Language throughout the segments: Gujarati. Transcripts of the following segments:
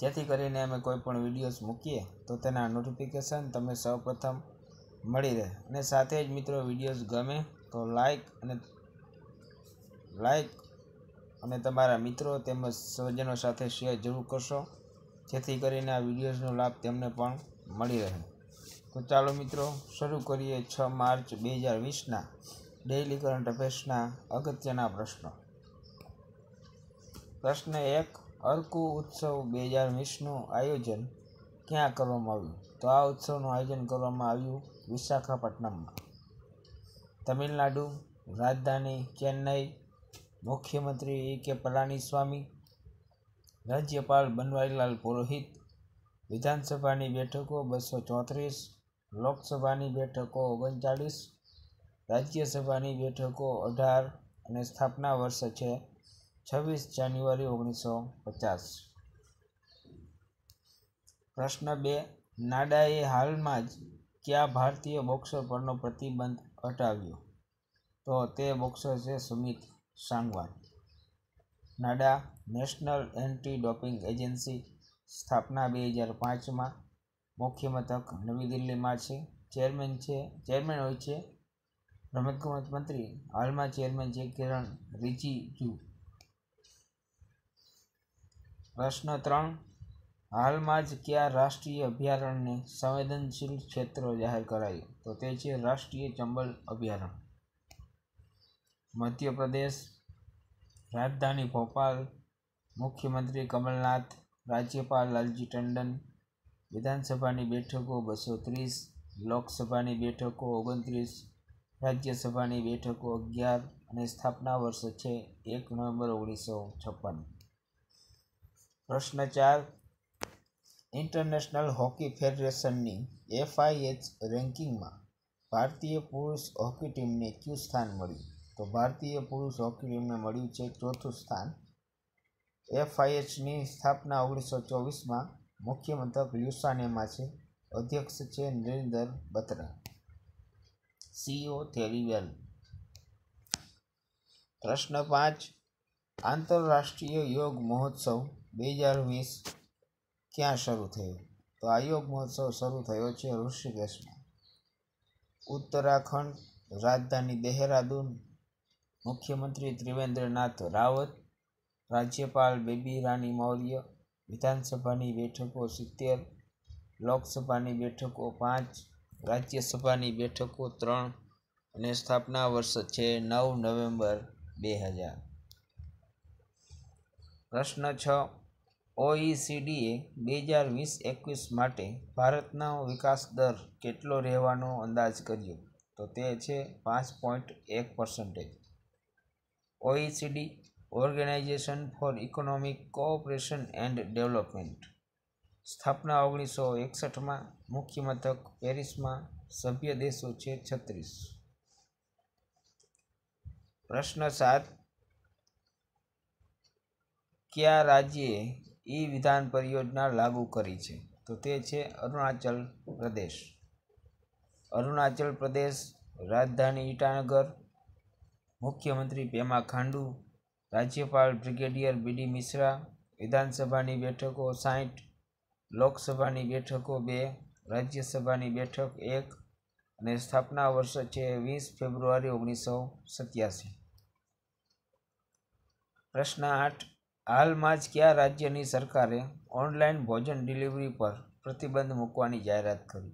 જેથી કરીને અમે કોઈ પણ વિડીયોઝ મૂકીએ તો તેના નોટિફિકેશન તમે સૌપ્રથમ મળી રહે અને સાથે જ મિત્રો વિડીયોઝ ગમે તો લાઈક અને લાઈક અને તમારા મિત્રો તેમજ સ્વજનો સાથે શેર જરૂર કરશો જેથી કરીને આ વિડીયોઝનો લાભ તેમને પણ મળી રહે તો ચાલો મિત્રો શરૂ કરીએ છ માર્ચ બે હજાર વીસના ડેઇલી કરંટ અફેર્સના અગત્યના પ્રશ્નો પ્રશ્ન એક અર્કુ ઉત્સવ બે હજાર વીસનું આયોજન ક્યાં કરવામાં આવ્યું તો આ ઉત્સવનું આયોજન કરવામાં આવ્યું વિશાખાપટ્ટનમમાં તમિલનાડુ રાજધાની ચેન્નઈ મુખ્યમંત્રી એ કે પલાનીસ્વામી રાજ્યપાલ બનવારીલાલ પુરોહિત વિધાનસભાની બેઠકો બસો ચોત્રીસ લોકસભાની બેઠકો ઓગણચાળીસ રાજ્યસભાની બેઠકો અઢાર અને સ્થાપના વર્ષ છે છવ્વીસ જાન્યુઆરી ઓગણીસો પચાસ પ્રશ્ન બે નાડાએ હાલમાં જ કયા ભારતીય બોક્સર પરનો પ્રતિબંધ હટાવ્યો તો તે બોક્સર છે Sumit Sangwan NADA national anti doping agency સ્થાપના બે હજાર પાંચમાં મુખ્ય મથક નવી દિલ્હીમાં છે ચેરમેન છે ચેરમેન હોય છે રમતગમત મંત્રી હાલમાં ચેરમેન છે કિરણ રિજિજુ પ્રશ્ન ત્રણ હાલમાં જ કયા રાષ્ટ્રીય અભયારણ્યને સંવેદનશીલ ક્ષેત્રો જાહેર કરાયું તો તે છે રાષ્ટ્રીય ચંબલ અભયારણ્ય મધ્યપ્રદેશ રાજધાની ભોપાલ મુખ્યમંત્રી કમલનાથ રાજ્યપાલ લાલજી ટંડન વિધાનસભાની બેઠકો બસો ત્રીસ લોકસભાની બેઠકો ઓગણત્રીસ રાજ્યસભાની બેઠકો અગિયાર અને સ્થાપના વર્ષ છે એક નવેમ્બર ઓગણીસો છપ્પન પ્રશ્ન ચાર ઇન્ટરનેશનલ હોકી ફેડરેશનની એફઆઈએચ રેન્કિંગમાં ભારતીય પુરુષ હોકી ટીમને કયું સ્થાન મળ્યું તો ભારતીય પુરુષ હોકી ટીમને મળ્યું છે ચોથું સ્થાન એફઆઈએચની સ્થાપના ઓગણીસો ચોવીસમાં મુખ્ય મથક લ્યુસાનેમાં છે અધ્યક્ષ છે Narendra Batra CEO e Thierry Weil પ્રશ્ન પાંચ આંતરરાષ્ટ્રીય યોગ મહોત્સવ બે હજાર વીસ ક્યાં શરૂ થયો તો આ યોગ મહોત્સવ શરૂ થયો છે ઋષિકેશમાં ઉત્તરાખંડ રાજધાની દેહરાદૂન મુખ્યમંત્રી ત્રિવેન્દ્રનાથ રાવત રાજ્યપાલ બેબી રાની મૌર્ય વિધાનસભાની બેઠકો સિત્તેર લોકસભાની બેઠકો પાંચ રાજ્યસભાની બેઠકો ત્રણ અને સ્થાપના વર્ષ છે નવ નવેમ્બર બે હજાર પ્રશ્ન છ ઓઈસીડીએ બે હજાર વીસ એકવીસ માટે ભારતનો વિકાસ દર કેટલો રહેવાનો અંદાજ કર્યો તો તે છે પાંચ પોઈન્ટ એક percentage OECD organisation for economic cooperation and development સ્થાપના ઓગણીસો એકસઠમાં મુખ્ય મથક પેરિસમાં સભ્ય દેશો છે છત્રીસ પ્રશ્ન સાત કયા રાજ્યે ઈ વિધાન પરિયોજના લાગુ કરી છે તો તે છે અરુણાચલ પ્રદેશ અરુણાચલ પ્રદેશ રાજધાની ઈટાનગર મુખ્યમંત્રી પેમા ખાંડુ રાજ્યપાલ બ્રિગેડિયર બીડી મિશ્રા વિધાનસભાની બેઠકો સાઠ લોકસભાની બેઠકો બે રાજ્યસભાની બેઠક એક અને સ્થાપના વર્ષ છે વીસ ફેબ્રુઆરી ઓગણીસો સત્યાસી પ્રશ્ન આઠ હાલમાં જ કયા રાજ્યની સરકારે ઓનલાઈન ભોજન ડિલિવરી પર પ્રતિબંધ મૂકવાની જાહેરાત કરી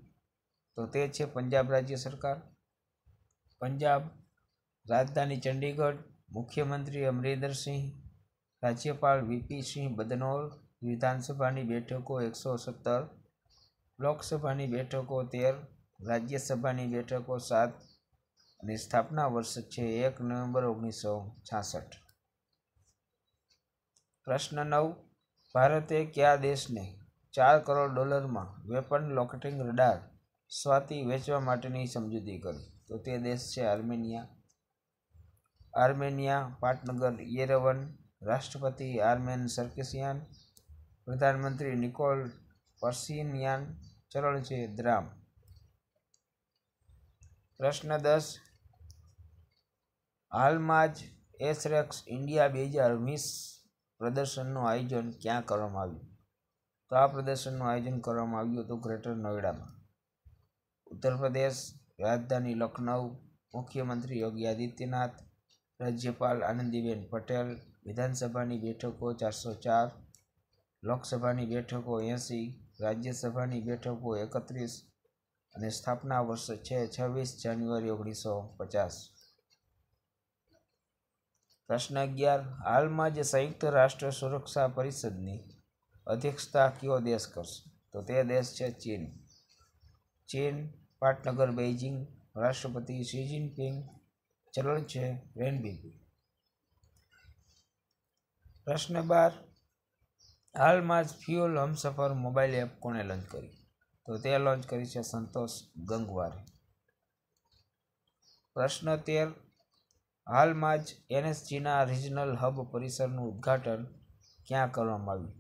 તો તે છે પંજાબ રાજ્ય સરકાર પંજાબ રાજધાની ચંડીગઢ મુખ્યમંત્રી અમરિંદર સિંહ રાજ્યપાલ વીપી સિંહ બદનોર વિધાનસભાની બેઠકો એકસો સત્તર લોકસભાની બેઠકો તેર રાજ્યસભાની બેઠકો સાત અને સ્થાપના વર્ષ છે એક નવેમ્બર ઓગણીસો છાસઠ પ્રશ્ન નવ ભારતે કયા દેશને ચાર કરોડ ડોલરમાં વેપન લોકેટિંગ રડાર સ્વાતિ વેચવા માટેની સમજૂતી કરી તો તે દેશ છે આર્મેનિયા આર્મેનિયા પાટનગર યેરવન રાષ્ટ્રપતિ આર્મેન સર્કિસિયાન પ્રધાનમંત્રી નિકોલ પર્સિનિયાન ચરણ છે દ્રામ પ્રશ્ન દસ હાલમાં જ એસરેક્સ ઇન્ડિયા બે હજાર વીસ પ્રદર્શનનું આયોજન ક્યાં કરવામાં આવ્યું તો આ પ્રદર્શનનું આયોજન કરવામાં આવ્યું હતું ગ્રેટર નોઈડામાં ઉત્તર પ્રદેશ રાજધાની લખનઉ મુખ્યમંત્રી યોગી આદિત્યનાથ રાજ્યપાલ આનંદીબેન પટેલ વિધાનસભાની બેઠકો ચારસો ચાર લોકસભાની બેઠકો એંસી રાજ્યસભાની બેઠકો એકત્રીસ અને સ્થાપના વર્ષ છે છવ્વીસ જાન્યુઆરી ઓગણીસો પચાસ પ્રશ્ન અગિયાર હાલમાં જે સંયુક્ત રાષ્ટ્ર સુરક્ષા પરિષદની અધ્યક્ષતા કયો દેશ કરશે તો તે દેશ છે ચીન ચીન પાટનગર બેઇજિંગ રાષ્ટ્રપતિ શી જિનપિંગ ચલણ છે રેનબીબી પ્રશ્ન બાર હાલમાં જ ફ્યુઅલ હમસફર મોબાઈલ એપ કોણે લોન્ચ કરી તો તે લોન્ચ કરી છે સંતોષ ગંગવારે પ્રશ્ન તેર હાલમાં જ એનએસજીના રિજનલ હબ પરિસરનું ઉદ્ઘાટન ક્યાં કરવામાં આવ્યું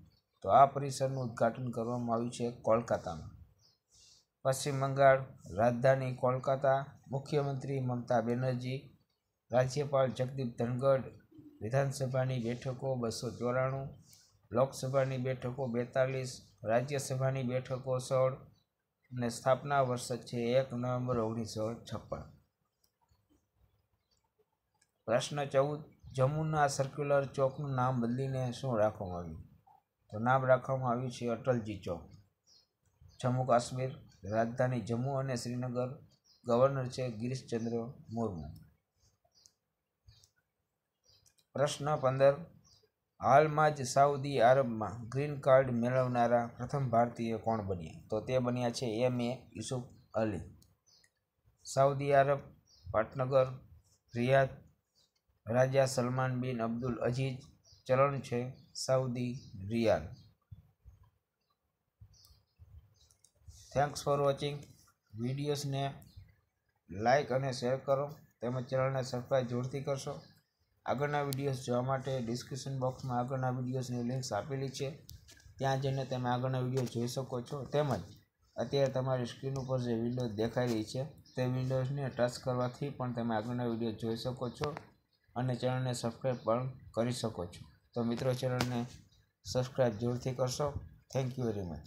તો આ પરિસરનું ઉદ્ઘાટન કરવામાં આવ્યું છે કોલકાતામાં પશ્ચિમ બંગાળ રાજધાની કોલકાતા મુખ્યમંત્રી મમતા બેનર્જી રાજ્યપાલ જગદીપ ધનગઢ વિધાનસભાની બેઠકો બસો ચોરાણું લોકસભાની બેઠકો બેતાલીસ રાજ્યસભાની બેઠકો સોળ અને સ્થાપના વર્ષ છે એક નવેમ્બર ઓગણીસો છપ્પન પ્રશ્ન ચૌદ જમ્મુના સર્ક્યુલર ચોકનું નામ બદલીને શું રાખવામાં આવ્યું તો નામ રાખવામાં આવ્યું છે અટલજી ચોક જમ્મુ કાશ્મીર રાજધાની જમ્મુ અને શ્રીનગર ગવર્નર છે ગિરીશચંદ્ર મુર્મુ પ્રશ્ન પંદર હાલમાં જ સાઉદી આરબમાં ગ્રીન કાર્ડ મેળવનારા પ્રથમ ભારતીય કોણ બન્યા તો તે બન્યા છે એમ એ યુસુફ અલી સાઉદી આરબ પાટનગર રિયાદ રાજા સલમાન બિન અબ્દુલ અજીઝ ચલણ છે Saudi riyal thanks for watching વિડીયોઝને લાઇક અને શેર કરો તેમજ ચેનલને સબસ્ક્રાઈબ જોરથી કરશો આગળના વિડીયોઝ જોવા માટે ડિસ્ક્રિપ્શન બોક્સમાં આગળના વિડીયોઝની લિંક્સ આપેલી છે ત્યાં જઈને તમે આગળના વિડીયો જોઈ શકો છો તેમજ અત્યારે તમારી સ્ક્રીન ઉપર જે વિન્ડોઝ દેખાઈ રહી છે તે વિન્ડોઝને ટચ કરવાથી પણ તમે આગળના વિડીયો જોઈ શકો છો અને ચેનલને સબસ્ક્રાઈબ પણ કરી શકો છો તો મિત્રો ચેનલને સબસ્ક્રાઈબ જરૂરથી કરશો થેન્ક યુ વેરી મચ